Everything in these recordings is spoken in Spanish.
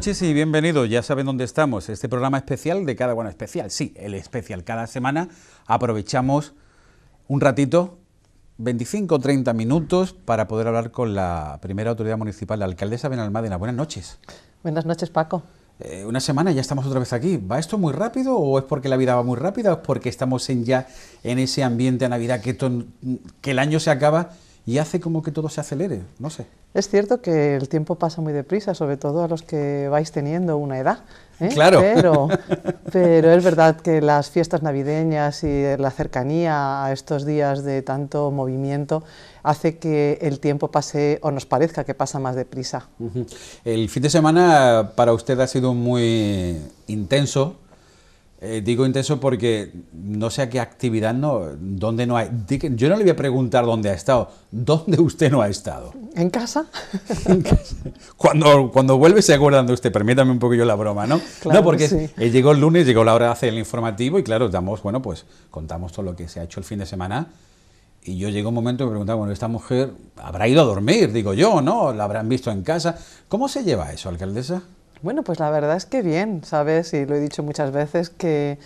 noches y bienvenidos. Ya saben dónde estamos. Este programa especial de cada, bueno, especial, sí, el especial. Cada semana aprovechamos un ratito, 25 o 30 minutos, para poder hablar con la primera autoridad municipal, la alcaldesa Benalmádena. Buenas noches. Buenas noches, Paco. Eh, una semana ya estamos otra vez aquí. ¿Va esto muy rápido o es porque la vida va muy rápida o es porque estamos en ya en ese ambiente de Navidad que, que el año se acaba y hace como que todo se acelere? No sé. Es cierto que el tiempo pasa muy deprisa, sobre todo a los que vais teniendo una edad. ¿eh? Claro. Pero, es verdad que las fiestas navideñas y la cercanía a estos días de tanto movimiento hace que el tiempo pase o nos parezca que pasa más deprisa. El fin de semana para usted ha sido muy intenso eh, digo intenso porque no sé a qué actividad no, dónde no hay. Yo no le voy a preguntar dónde ha estado. ¿Dónde usted no ha estado? En casa. cuando, cuando vuelve se acuerdan de usted. Permítame un poco yo la broma, ¿no? Claro porque eh, llegó el lunes, llegó la hora de hacer el informativo y claro, damos, bueno, pues contamos todo lo que se ha hecho el fin de semana. Y yo llegó un momento y me preguntaba, bueno, esta mujer habrá ido a dormir, digo yo, ¿no? La habrán visto en casa. ¿Cómo se lleva eso, alcaldesa? Bueno, pues la verdad es que bien, ¿sabes? Y lo he dicho muchas veces que,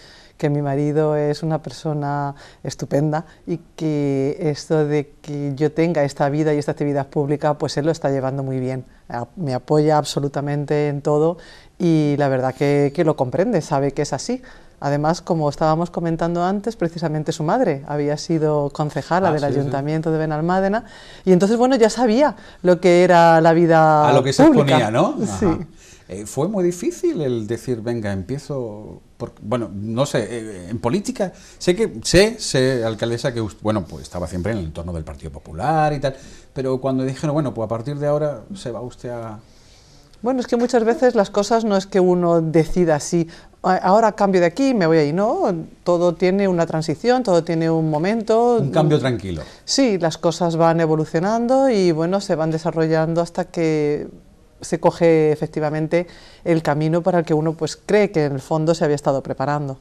mi marido es una persona estupenda y que esto de que yo tenga esta vida y esta actividad pública, pues él lo está llevando muy bien. Me apoya absolutamente en todo y la verdad que, lo comprende, sabe que es así. Además, como estábamos comentando antes, precisamente su madre había sido concejala ah, del Ayuntamiento de Benalmádena y entonces, bueno, ya sabía lo que era la vida A lo que se exponía, ¿no? Sí. Eh, fue muy difícil el decir, venga, empiezo... Bueno, no sé, eh, en política sé que, sé, sé, alcaldesa, que bueno, pues estaba siempre en el entorno del Partido Popular y tal, pero cuando dijeron, bueno, pues a partir de ahora se va usted a... Bueno, es que muchas veces las cosas no es que uno decida así, ahora cambio de aquí, me voy ahí, no, todo tiene una transición, todo tiene un momento. Un cambio tranquilo. Sí, las cosas van evolucionando y bueno, se van desarrollando hasta que se coge efectivamente el camino para el que uno pues cree que en el fondo se había estado preparando.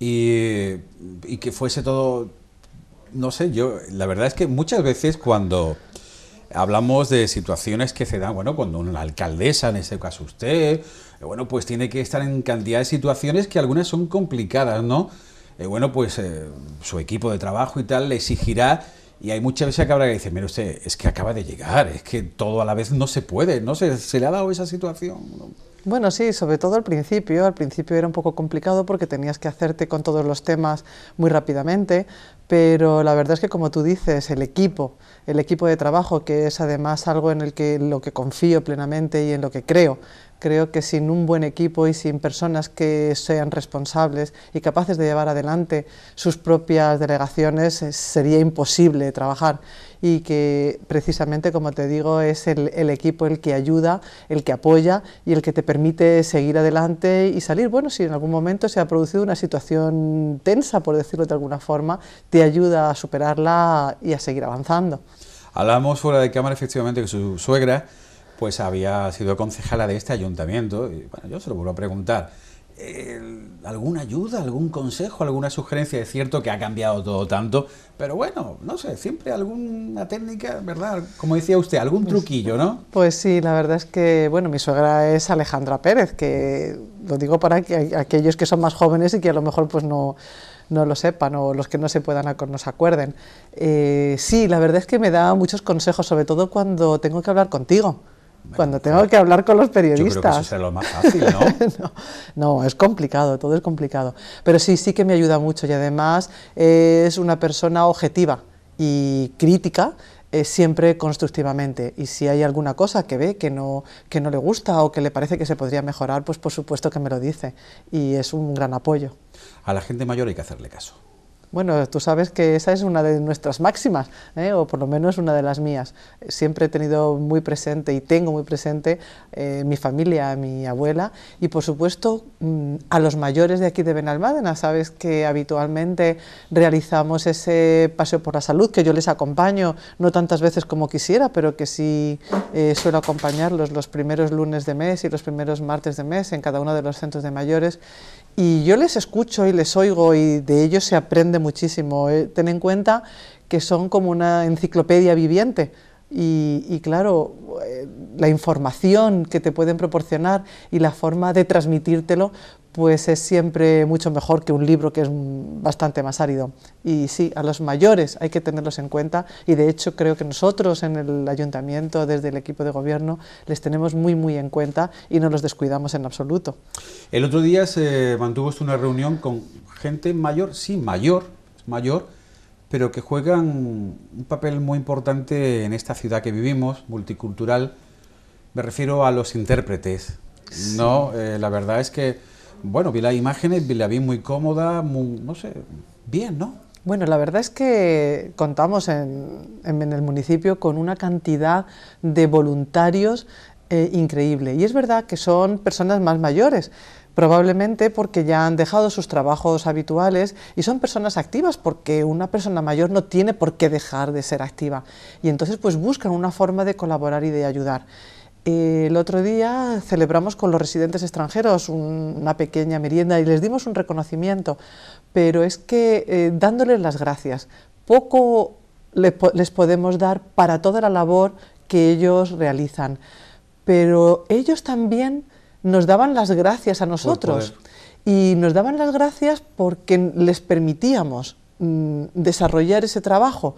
y, y, que fuese todo, no sé, yo, la verdad es que muchas veces cuando hablamos de situaciones que se dan, bueno, cuando una alcaldesa, en este caso usted, eh, bueno, pues tiene que estar en cantidad de situaciones que algunas son complicadas, ¿no? Eh, bueno, pues eh, su equipo de trabajo y tal le exigirá y hay muchas veces que habrá que decir, mire usted, es que acaba de llegar, es que todo a la vez no se puede, no se, se le ha dado esa situación. Bueno, sí, sobre todo al principio. Al principio era un poco complicado porque tenías que hacerte con todos los temas muy rápidamente, pero la verdad es que como tú dices, el equipo, el equipo de trabajo, que es además algo en el que lo que confío plenamente y en lo que creo, Creo que sin un buen equipo y sin personas que sean responsables y capaces de llevar adelante sus propias delegaciones eh, sería imposible trabajar y que precisamente, como te digo, es el, equipo el que ayuda, el que apoya y el que te permite seguir adelante y salir. Bueno, si en algún momento se ha producido una situación tensa, por decirlo de alguna forma, te ayuda a superarla y a seguir avanzando. Hablamos fuera de cámara efectivamente que su suegra pues había sido concejala de este ayuntamiento. Y bueno, yo se lo vuelvo a preguntar. ¿Alguna ayuda, algún consejo, alguna sugerencia? Es cierto que ha cambiado todo tanto, pero bueno, no sé, siempre alguna técnica, ¿verdad? Como decía usted, algún pues, truquillo, ¿no? Pues sí, la verdad es que, bueno, mi suegra es Alejandra Pérez, que lo digo para que, aquellos que son más jóvenes y que a lo mejor pues no, lo sepan o los que no se puedan no se acuerden. Eh, sí, la verdad es que me da muchos consejos, sobre todo cuando tengo que hablar contigo cuando pues tengo que hablar con los periodistas. Yo creo que eso será lo más fácil, ¿no? ¿no? es complicado, todo es complicado. Pero sí, sí que me ayuda mucho y además es una persona objetiva y crítica eh, siempre constructivamente y si hay alguna cosa que ve que no, que no le gusta o que le parece que se podría mejorar, pues por supuesto que me lo dice y es un gran apoyo. A la gente mayor hay que hacerle caso. Bueno, tú sabes que esa es una de nuestras máximas, ¿eh? o por lo menos una de las mías. Siempre he tenido muy presente y tengo muy presente eh, mi familia, mi abuela y por supuesto mm, a los mayores de aquí de Benalmádena. Sabes que habitualmente realizamos ese paseo por la salud, que yo les acompaño, no tantas veces como quisiera, pero que sí eh, suelo acompañarlos los primeros lunes de mes y los primeros martes de mes en cada uno de los centros de mayores y yo les escucho y les oigo y de ellos se aprende muchísimo. Eh, ten en cuenta que son como una enciclopedia viviente. Y, y, claro, eh, la información que te pueden proporcionar y la forma de transmitírtelo, pues es siempre mucho mejor que un libro que es bastante más árido. Y sí, a los mayores hay que tenerlos en cuenta y de hecho creo que nosotros en el ayuntamiento, desde el equipo de gobierno, les tenemos muy muy en cuenta y no los descuidamos en absoluto. El otro día se mantuvo una reunión con gente mayor, sí, mayor, mayor, pero que juegan un papel muy importante en esta ciudad que vivimos, multicultural. Me refiero a los intérpretes, ¿no? Eh, la verdad es que bueno, vi las imágenes, la vi muy cómoda, no sé, bien, ¿no? Bueno, la verdad es que contamos en, el municipio con una cantidad de voluntarios eh, increíble. Y es verdad que son personas más mayores, probablemente porque ya han dejado sus trabajos habituales y son personas activas porque una persona mayor no tiene por qué dejar de ser activa y entonces pues buscan una forma de colaborar y de ayudar eh, el otro día celebramos con los residentes extranjeros una pequeña merienda y les dimos un reconocimiento, pero es que eh, dándoles las gracias, poco les podemos dar para toda la labor que ellos realizan, pero ellos también nos daban las gracias a nosotros y nos daban las gracias porque les permitíamos mm, desarrollar ese trabajo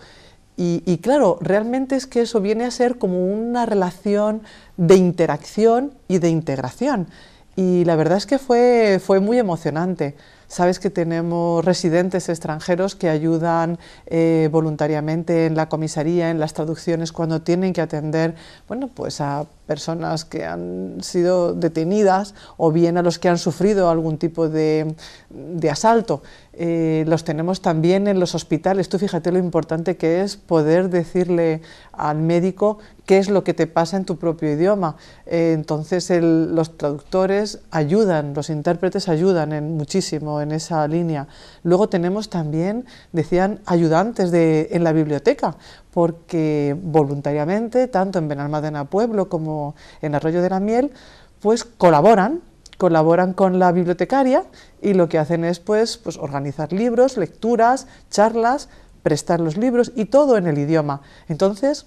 y, claro, realmente es que eso viene a ser como una relación de interacción y de integración. Y la verdad es que fue, fue muy emocionante. Sabes que tenemos residentes extranjeros que ayudan eh, voluntariamente en la comisaría, en las traducciones, cuando tienen que atender bueno, pues a personas que han sido detenidas o bien a los que han sufrido algún tipo de, asalto. Eh, los tenemos también en los hospitales. Tú fíjate lo importante que es poder decirle al médico qué es lo que te pasa en tu propio idioma. Eh, entonces los traductores ayudan, los intérpretes ayudan en muchísimo en esa línea. Luego tenemos también, decían, ayudantes en la biblioteca, porque voluntariamente, tanto en Benalmádena Pueblo como en Arroyo de la Miel, pues colaboran, colaboran con la bibliotecaria y lo que hacen es pues, pues, organizar libros, lecturas, charlas, prestar los libros y todo en el idioma. Entonces,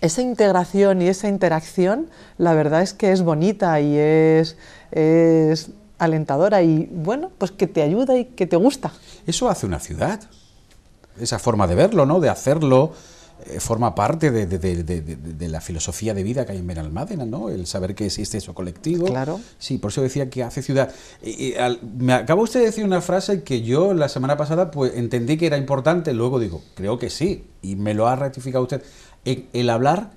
esa integración y esa interacción, la verdad es que es bonita y es, es alentadora y bueno, pues que te ayuda y que te gusta. Eso hace una ciudad esa forma de verlo, ¿no? de hacerlo, eh, forma parte de, la filosofía de vida que hay en Benalmádena, ¿no? el saber que existe eso colectivo. Claro. Sí, por eso decía que hace ciudad. me acaba usted de decir una frase que yo la semana pasada pues, entendí que era importante, luego digo, creo que sí, y me lo ha ratificado usted, el, hablar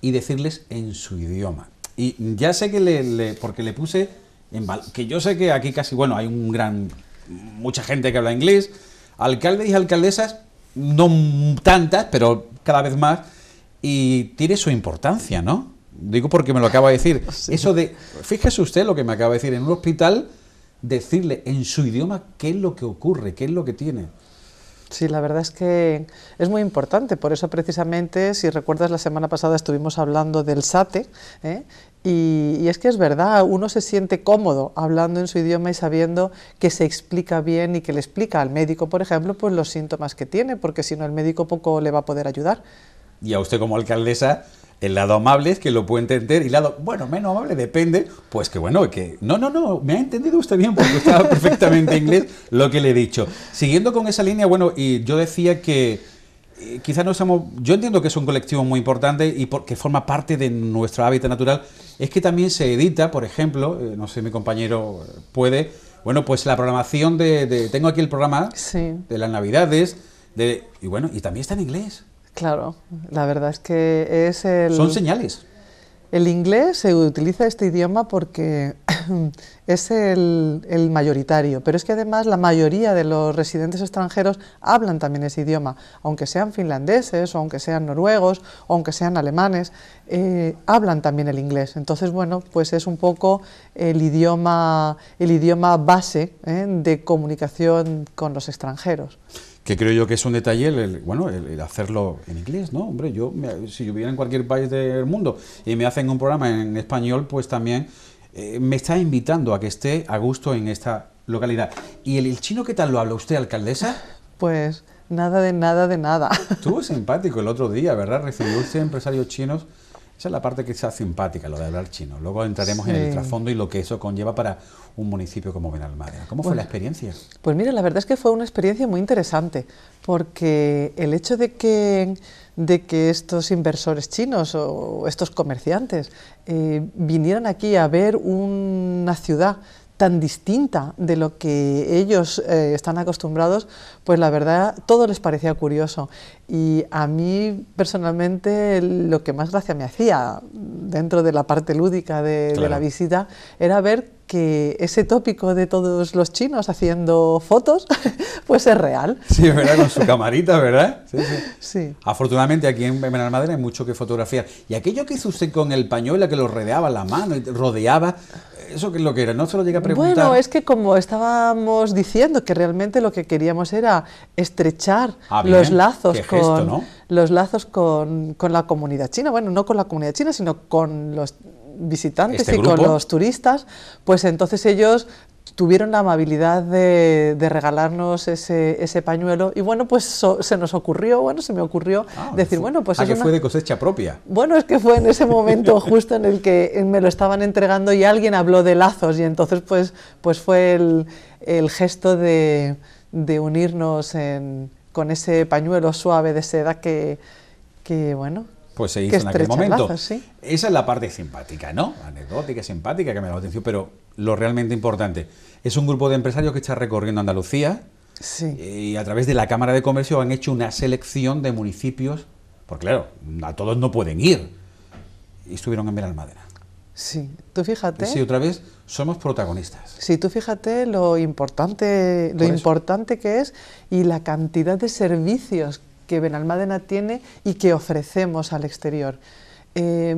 y decirles en su idioma. Y ya sé que le, porque le puse en que yo sé que aquí casi, bueno, hay un gran mucha gente que habla inglés, alcaldes y alcaldesas no tantas, pero cada vez más, y tiene su importancia, ¿no? Digo porque me lo acaba de decir. Eso de, fíjese usted lo que me acaba de decir, en un hospital decirle en su idioma qué es lo que ocurre, qué es lo que tiene. Sí, la verdad es que es muy importante, por eso precisamente, si recuerdas, la semana pasada estuvimos hablando del SATE, ¿eh? Y, y, es que es verdad, uno se siente cómodo hablando en su idioma y sabiendo que se explica bien y que le explica al médico, por ejemplo, pues los síntomas que tiene, porque si no el médico poco le va a poder ayudar. Y a usted como alcaldesa, el lado amable es que lo puede entender y el lado, bueno, menos amable depende, pues que bueno, que no, no, no, me ha entendido usted bien porque estaba perfectamente inglés lo que le he dicho. Siguiendo con esa línea, bueno, y yo decía que eh, quizá quizás no somos yo entiendo que es un colectivo muy importante y porque forma parte de nuestro hábitat natural, es que también se edita, por ejemplo, eh, no sé, mi compañero puede, bueno, pues la programación de, tengo aquí el programa de las navidades, de, y bueno, y también está en inglés. Claro, la verdad es que es el... Son señales. El inglés se utiliza este idioma porque es el, mayoritario, pero es que además la mayoría de los residentes extranjeros hablan también ese idioma, aunque sean finlandeses, o aunque sean noruegos, o aunque sean alemanes, eh, hablan también el inglés. Entonces, bueno, pues es un poco el idioma, el idioma base eh, de comunicación con los extranjeros que creo yo que es un detalle el, bueno, el, hacerlo en inglés, ¿no? Hombre, yo, si yo viviera en cualquier país del mundo y me hacen un programa en español, pues también eh, me está invitando a que esté a gusto en esta localidad. ¿Y el, chino qué tal lo habla usted, alcaldesa? Pues nada de nada de nada. Estuvo simpático el otro día, ¿verdad? Recibió usted empresarios chinos esa es la parte quizás simpática, lo de hablar chino. Luego entraremos en el trasfondo y lo que eso conlleva para un municipio como Benalmádena. ¿Cómo fue la experiencia? Pues mira, la verdad es que fue una experiencia muy interesante, porque el hecho de que, de que estos inversores chinos o estos comerciantes eh, vinieran aquí a ver una ciudad tan distinta de lo que ellos eh, están acostumbrados, pues la verdad todo les parecía curioso. Y a mí personalmente lo que más gracia me hacía dentro de la parte lúdica de, la visita era ver que ese tópico de todos los chinos haciendo fotos, pues es real. Sí, verdad, con su camarita, ¿verdad? Sí, sí. Afortunadamente aquí en Benalmádena hay mucho que fotografiar. Y aquello que hizo usted con el pañuelo que lo rodeaba la mano, rodeaba, ¿Eso es lo que era? No se lo llega a preguntar. Bueno, es que como estábamos diciendo que realmente lo que queríamos era estrechar ah, los lazos con... los lazos con, la comunidad china, bueno, no con la comunidad china, sino con los visitantes este y con los turistas, pues entonces ellos tuvieron la amabilidad de, regalarnos ese, pañuelo y bueno, pues se nos ocurrió, bueno, se me ocurrió ah, decir, bueno, pues... Es que fue de cosecha propia. Bueno, es que fue en ese momento justo en el que me lo estaban entregando y alguien habló de lazos y entonces pues, pues fue el, gesto de, unirnos con ese pañuelo suave de seda que, que bueno, pues se hizo en aquel momento. Esa es la parte simpática, ¿no? Anecdótica, simpática, que me da la atención, pero lo realmente importante. Es un grupo de empresarios que está recorriendo Andalucía sí. y a través de la Cámara de Comercio han hecho una selección de municipios, porque claro, a todos no pueden ir, y estuvieron en Madera... Sí, tú fíjate. Sí, otra vez somos protagonistas. Sí, tú fíjate lo importante, lo importante que es y la cantidad de servicios que Benalmádena tiene y que ofrecemos al exterior. Eh,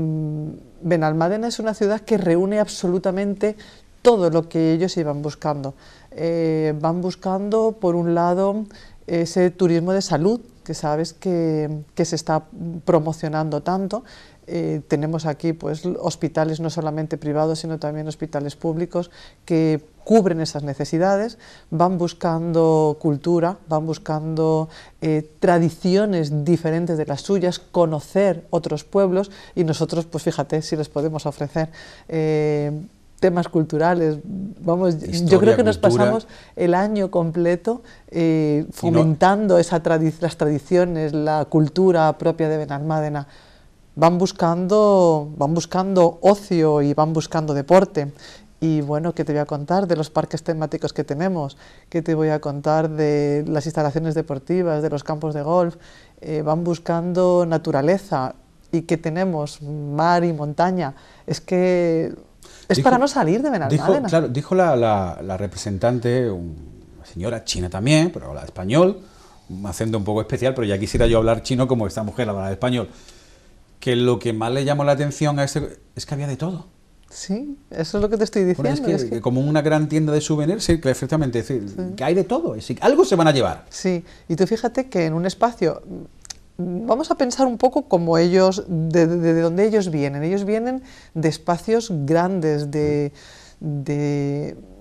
Benalmádena es una ciudad que reúne absolutamente todo lo que ellos iban buscando. Eh, van buscando, por un lado, ese turismo de salud, que sabes que, que se está promocionando tanto, eh, tenemos aquí pues, hospitales no solamente privados, sino también hospitales públicos que cubren esas necesidades, van buscando cultura, van buscando eh, tradiciones diferentes de las suyas, conocer otros pueblos y nosotros, pues fíjate, si les podemos ofrecer... Eh, temas culturales. Vamos, yo creo que nos pasamos el año completo fomentando esa las tradiciones, la cultura propia de Benalmádena van buscando, van buscando ocio y van buscando deporte. Y bueno, ¿qué te voy a contar de los parques temáticos que tenemos? ¿Qué te voy a contar de las instalaciones deportivas, de los campos de golf? Eh, van buscando naturaleza. ¿Y qué tenemos? Mar y montaña. Es que es para no salir de Benalmádena. claro, dijo la, la representante, una señora china también, pero habla español, un acento un poco especial, pero ya quisiera yo hablar chino como esta mujer habla español que lo que más le llamó la atención a este es que había de todo. Sí, eso es lo que te estoy diciendo. es, que, como una gran tienda de souvenirs, sí, perfectamente. Es decir, que hay de todo. algo se van a llevar. Sí, y tú fíjate que en un espacio. Vamos a pensar un poco como ellos, de, dónde ellos vienen. Ellos vienen de espacios grandes, de mm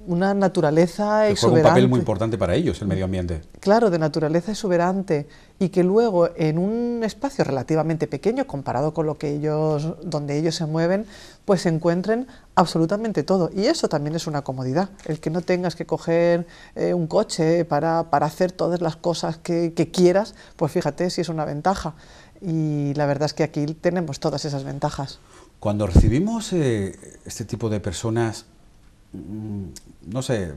una naturaleza exuberante. Juega un papel muy importante para ellos, el medio ambiente. Claro, de naturaleza exuberante y que luego en un espacio relativamente pequeño comparado con lo que ellos donde ellos se mueven, pues encuentren absolutamente todo y eso también es una comodidad, el que no tengas que coger eh, un coche para, hacer todas las cosas que, quieras, pues fíjate si es una ventaja y la verdad es que aquí tenemos todas esas ventajas. Cuando recibimos eh, este tipo de personas Mm, no sé,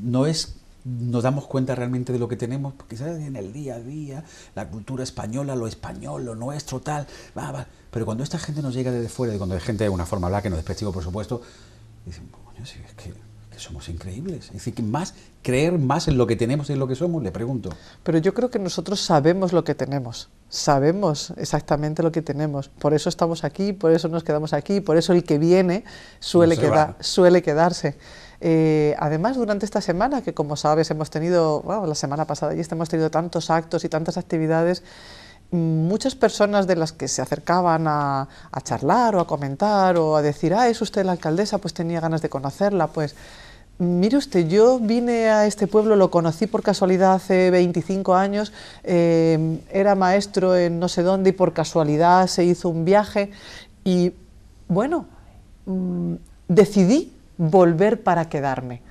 no es nos damos cuenta realmente de lo que tenemos, quizás en el día a día, la cultura española, lo español, lo nuestro, tal, va, va. Pero cuando esta gente nos llega desde fuera, y cuando hay gente de una forma blanca que nos despectivo, por supuesto, dicen, coño, sí, es que, que, somos increíbles. Es decir, que más, creer más en lo que tenemos y en lo que somos, le pregunto. Pero yo creo que nosotros sabemos lo que tenemos sabemos exactamente lo que tenemos. Por eso estamos aquí, por eso nos quedamos aquí, por eso el que viene suele, quedar, suele quedarse. Eh, además, durante esta semana, que como sabes hemos tenido, la semana pasada y esta hemos tenido tantos actos y tantas actividades, muchas personas de las que se acercaban a, a charlar o a comentar o a decir, ah, es usted la alcaldesa, pues tenía ganas de conocerla, pues Mire usted, yo vine a este pueblo, lo conocí por casualidad hace 25 años, eh, era maestro en no sé dónde y por casualidad se hizo un viaje y bueno, mm, decidí volver para quedarme.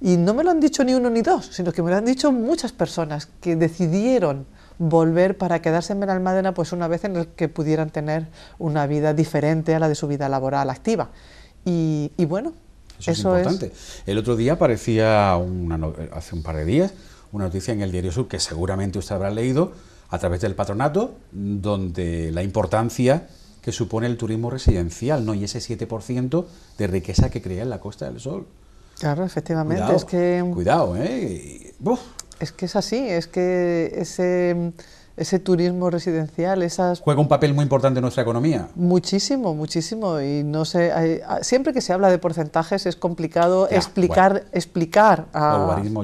Y no me lo han dicho ni uno ni dos, sino que me lo han dicho muchas personas que decidieron volver para quedarse en Benalmádena pues una vez en el que pudieran tener una vida diferente a la de su vida laboral activa. y bueno, eso, es importante. El otro día aparecía, una hace un par de días, una noticia en el Diario Sur que seguramente usted habrá leído a través del patronato, donde la importancia que supone el turismo residencial, ¿no? Y ese 7% de riqueza que crea en la Costa del Sol. Claro, efectivamente. Cuidado, que... Cuidado, ¿eh? Es que es así, es que ese ese turismo residencial, esas... Juega un papel muy importante en nuestra economía. Muchísimo, muchísimo. Y no sé, ah, siempre que se habla de porcentajes es complicado explicar... explicar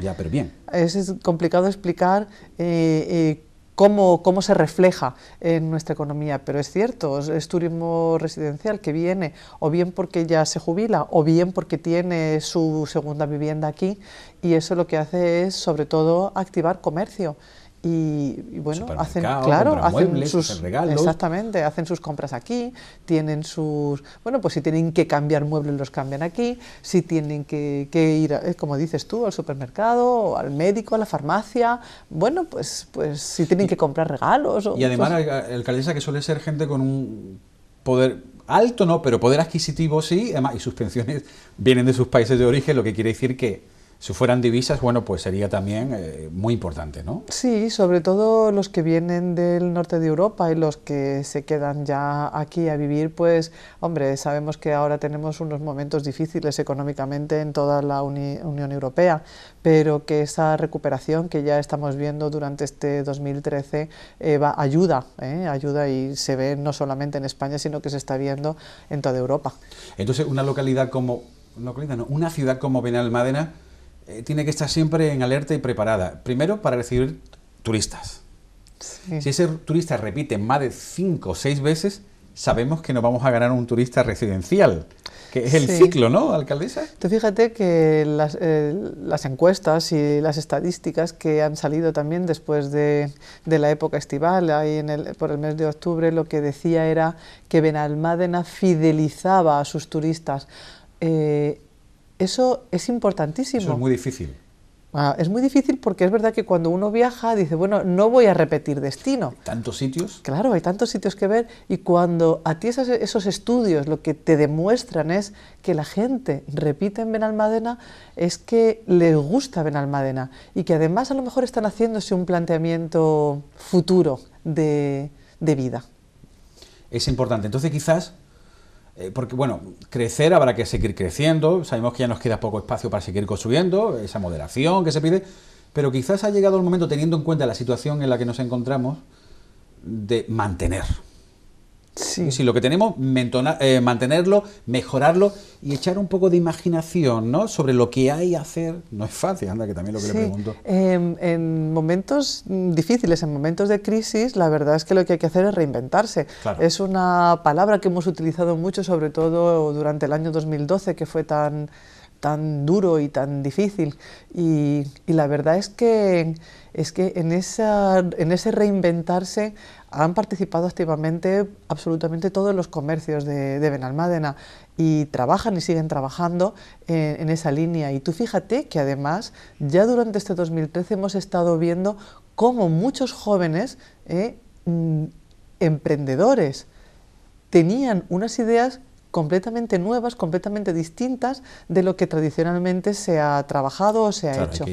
ya, pero bien. Es, complicado explicar eh, eh, Cómo, se refleja en nuestra economía. Pero es cierto, es, turismo residencial que viene o bien porque ya se jubila o bien porque tiene su segunda vivienda aquí y eso lo que hace es sobre todo activar comercio y, bueno, hacen, claro, hacen sus regalos. Exactamente, hacen sus compras aquí, tienen sus, bueno, pues si tienen que cambiar muebles los cambian aquí, si tienen que, ir, eh, como dices tú, al supermercado, al médico, a la farmacia, bueno, pues, pues si tienen que comprar regalos. y además, el eh, alcaldesa que suele ser gente con un poder alto, no, pero poder adquisitivo sí, además, y sus pensiones vienen de sus países de origen, lo que quiere decir que si fueran divisas, bueno, pues sería también eh, muy importante, ¿no? Sí, sobre todo los que vienen del norte de Europa y los que se quedan ya aquí a vivir, pues, hombre, sabemos que ahora tenemos unos momentos difíciles económicamente en toda la Unión Europea, pero que esa recuperación que ya estamos viendo durante este 2013 eh, va, ayuda, eh, ayuda y se ve no solamente en España, sino que se está viendo en toda Europa. Entonces, una localidad como, una ciudad como Benalmádena, eh, tiene que estar siempre en alerta y preparada. Primero, para recibir turistas. Si ese turista repite más de cinco o seis veces, sabemos que nos vamos a ganar un turista residencial, que es el ciclo, ¿no, alcaldesa? Tú fíjate que eh, las, encuestas y las estadísticas que han salido también después de, la época estival, ahí en por el mes de octubre, lo que decía era que Benalmádena fidelizaba a sus turistas. Eh, eso es importantísimo. es muy difícil. Ah, es muy difícil porque es verdad que cuando uno viaja dice, bueno, no voy a repetir destino. ¿Tantos sitios? Claro, hay tantos sitios que ver y cuando a ti esos, estudios lo que te demuestran es que la gente repite en Benalmádena es que les gusta Benalmádena y que además a lo mejor están haciéndose un planteamiento futuro de, de vida. Es importante. Entonces quizás eh, porque bueno, crecer habrá que seguir creciendo, sabemos que ya nos queda poco espacio para seguir construyendo, esa moderación que se pide, pero quizás ha llegado el momento, teniendo en cuenta la situación en la que nos encontramos, de mantener. Sí. lo que tenemos, eh, mantenerlo, mejorarlo y echar un poco de imaginación ¿no? sobre lo que hay que hacer. No es fácil, anda, que también lo que le pregunto. Em, en momentos difíciles, en momentos de crisis, la verdad es que lo que hay que hacer es reinventarse. Es una palabra que hemos utilizado mucho, sobre todo durante el año 2012, que fue tan tan duro y tan difícil. Y, la verdad es que, es que en, esa, en ese reinventarse han participado activamente absolutamente todos los comercios de, Benalmádena y trabajan y siguen trabajando en, esa línea. Y tú fíjate que además ya durante este 2013 hemos estado viendo cómo muchos jóvenes eh, mm, emprendedores tenían unas ideas completamente nuevas, completamente distintas de lo que tradicionalmente se ha trabajado o se ha hecho.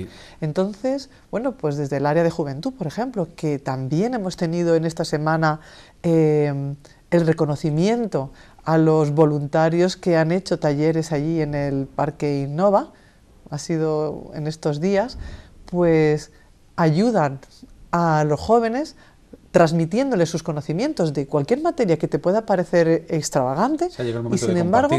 Entonces, bueno, pues desde el área de juventud, por ejemplo, que también hemos tenido en esta semana em, el reconocimiento a los voluntarios que han hecho talleres allí en el Parque Innova, ha sido en estos días, pues ayudan a los jóvenes transmitiéndole sus conocimientos de cualquier materia que te pueda parecer extravagante. y sin embargo,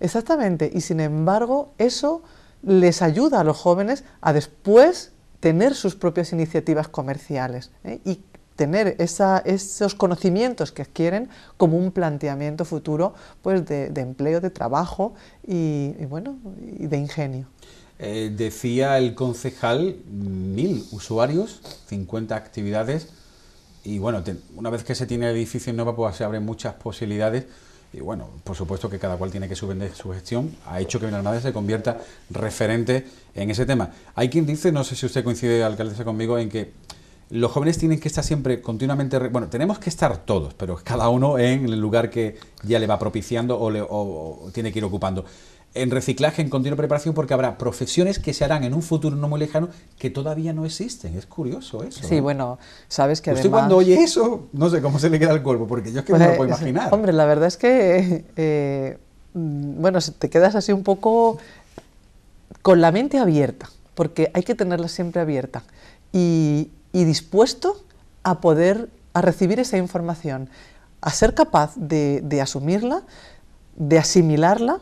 exactamente, y sin embargo, eso les ayuda a los jóvenes a después tener sus propias iniciativas comerciales ¿eh? y tener esos conocimientos que adquieren como un planteamiento futuro pues de, empleo, de trabajo y, bueno, de ingenio. Eh, decía el concejal, mil usuarios, 50 actividades, y bueno, una vez que se tiene el edificio en Nueva pues se abren muchas posibilidades. Y bueno, por supuesto que cada cual tiene que su gestión. Ha hecho que Benalmádena se convierta referente en ese tema. Hay quien dice, no sé si usted coincide, alcaldesa, conmigo, en que los jóvenes tienen que estar siempre continuamente, bueno, tenemos que estar todos, pero cada uno en el lugar que ya le va propiciando o, le, o tiene que ir ocupando en reciclaje, en continua preparación, porque habrá profesiones que se harán en un futuro no muy lejano que todavía no existen. Es curioso eso. Sí, ¿eh? bueno, sabes que Usted además... cuando oye eso, no sé cómo se le queda el cuerpo, porque yo es que no lo puedo pues, imaginar. Hombre, la verdad es que, eh, mm, bueno, te quedas así un poco con la mente abierta, porque hay que tenerla siempre abierta y, dispuesto a poder, a recibir esa información, a ser capaz de asumirla, de asimilarla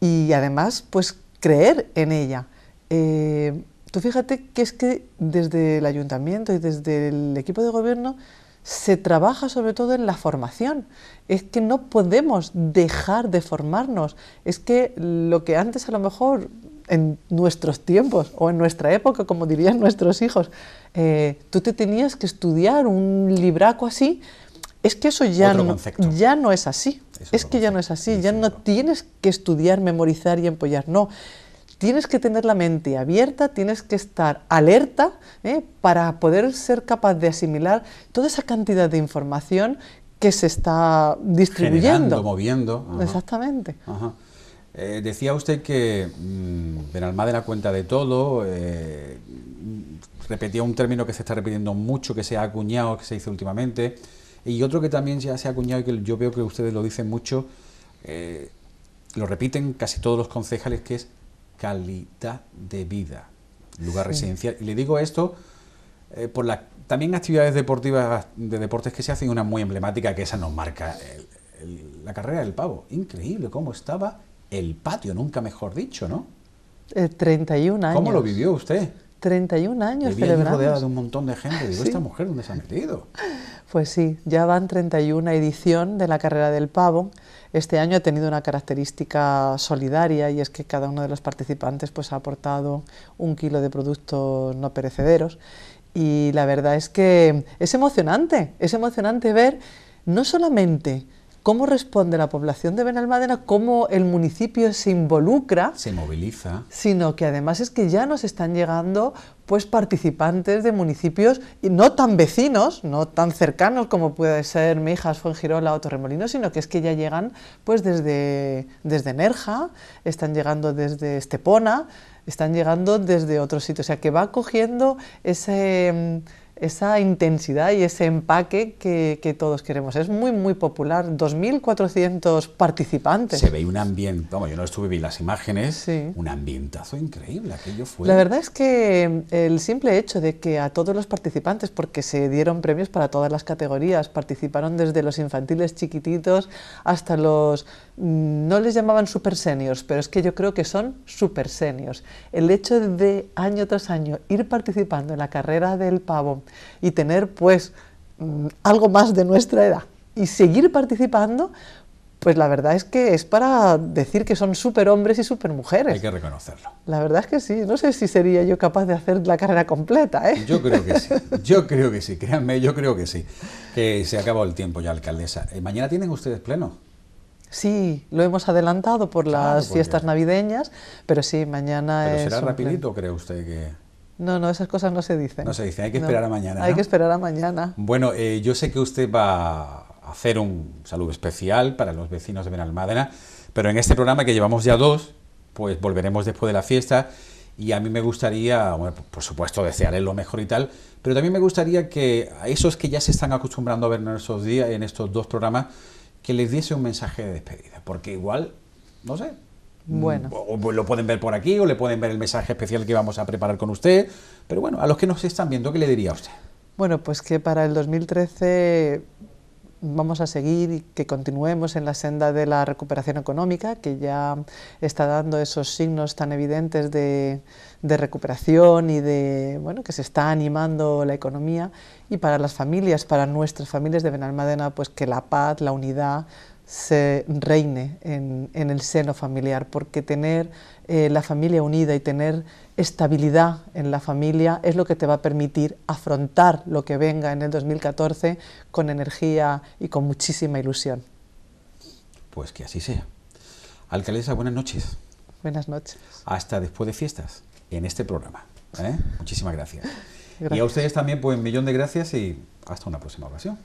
y además pues creer en ella. Eh, tú fíjate que es que desde el ayuntamiento y desde el equipo de gobierno se trabaja sobre todo en la formación. Es que no podemos dejar de formarnos. Es que lo que antes a lo mejor en nuestros tiempos o en nuestra época, como dirían nuestros hijos, eh, tú te tenías que estudiar un libraco así, es que eso ya, no, ya no es así es que ya no es así, ya no tienes que estudiar, memorizar y empollar, no. Tienes que tener la mente abierta, tienes que estar alerta ¿eh? para poder ser capaz de asimilar toda esa cantidad de información que se está distribuyendo. moviendo. Exactamente. Eh, decía usted que más mm, de la cuenta de todo, eh, repetía un término que se está repitiendo mucho, que se ha acuñado, que se hizo últimamente, y otro que también ya se ha acuñado y que yo veo que ustedes lo dicen mucho, eh, lo repiten casi todos los concejales, que es calidad de vida, lugar residencial. Y le digo esto eh, por las también actividades deportivas de deportes que se hacen, una muy emblemática que esa nos marca, la carrera del pavo. Increíble cómo estaba el patio, nunca mejor dicho, ¿no? 31 eh, años. ¿Cómo lo vivió usted? 31 años celebrando. rodeada de un montón de gente. Digo, ¿esta mujer dónde se ha metido? Pues sí, ya van 31 edición de la carrera del pavo. Este año ha tenido una característica solidaria y es que cada uno de los participantes pues, ha aportado un kilo de productos no perecederos. Y la verdad es que es emocionante, es emocionante ver no solamente ¿Cómo responde la población de Benalmádena? ¿Cómo el municipio se involucra? Se moviliza. Sino que además es que ya nos están llegando pues participantes de municipios no tan vecinos, no tan cercanos como puede ser Mijas, Fuengirola o Torremolino, sino que es que ya llegan pues desde, desde Nerja, están llegando desde Estepona, están llegando desde otros sitios, o sea que va cogiendo ese esa intensidad y ese empaque que, todos queremos. Es muy, muy popular. 2.400 participantes. Se ve un ambiente, vamos, yo no estuve, vi las imágenes, sí. un ambientazo increíble, aquello fue. La verdad es que em, el simple hecho de que a todos los participantes, porque se dieron premios para todas las categorías, participaron desde los infantiles chiquititos hasta los, mm, no les llamaban super seniors, pero es que yo creo que son super seniors. El hecho de año tras año ir participando en la carrera del pavo, y tener pues mm, algo más de nuestra edad y seguir participando, pues la verdad es que es para decir que son superhombres y supermujeres. Hay que reconocerlo. La verdad es que sí. No sé si sería yo capaz de hacer la carrera completa. ¿eh? Yo creo que sí. Yo creo que sí. Créanme, yo creo que sí. Que se acabó el tiempo ya, alcaldesa. Eh, mañana tienen ustedes pleno. Sí, lo hemos adelantado por las fiestas navideñas, pero sí, mañana pero será rapidito, cree usted que...? No, no, esas cosas no se dicen. No se dicen, hay que esperar a mañana. Hay que esperar a mañana. Bueno, eh, yo sé que usted va a hacer un saludo especial para los vecinos de Benalmádena, pero en este programa que llevamos ya dos, pues volveremos después de la fiesta y a mí me gustaría, bueno, por supuesto, desearles lo mejor y tal, pero también me gustaría que a esos que ya se están acostumbrando a vernos estos días, en estos dos programas, que les diese un mensaje de despedida, porque igual, no sé, bueno. Mm, o, lo pueden ver por aquí o le pueden ver el mensaje especial que vamos a preparar con usted. Pero bueno, a los que nos están viendo, ¿qué le diría a usted? Bueno, pues que para el 2013 vamos a seguir y que continuemos en la senda de la recuperación económica, que ya está dando esos signos tan evidentes de, de recuperación y de bueno, que se está animando la economía. Y para las familias, para nuestras familias de Benalmádena, pues que la paz, la unidad se reine en, el seno familiar, porque tener eh, la familia unida y tener estabilidad en la familia es lo que te va a permitir afrontar lo que venga en el 2014 con energía y con muchísima ilusión. Pues que así sea. Alcaldesa, buenas noches. Buenas noches. Hasta después de fiestas, en este programa. ¿eh? Muchísimas gracias. gracias. Y a ustedes también, pues un millón de gracias y hasta una próxima ocasión.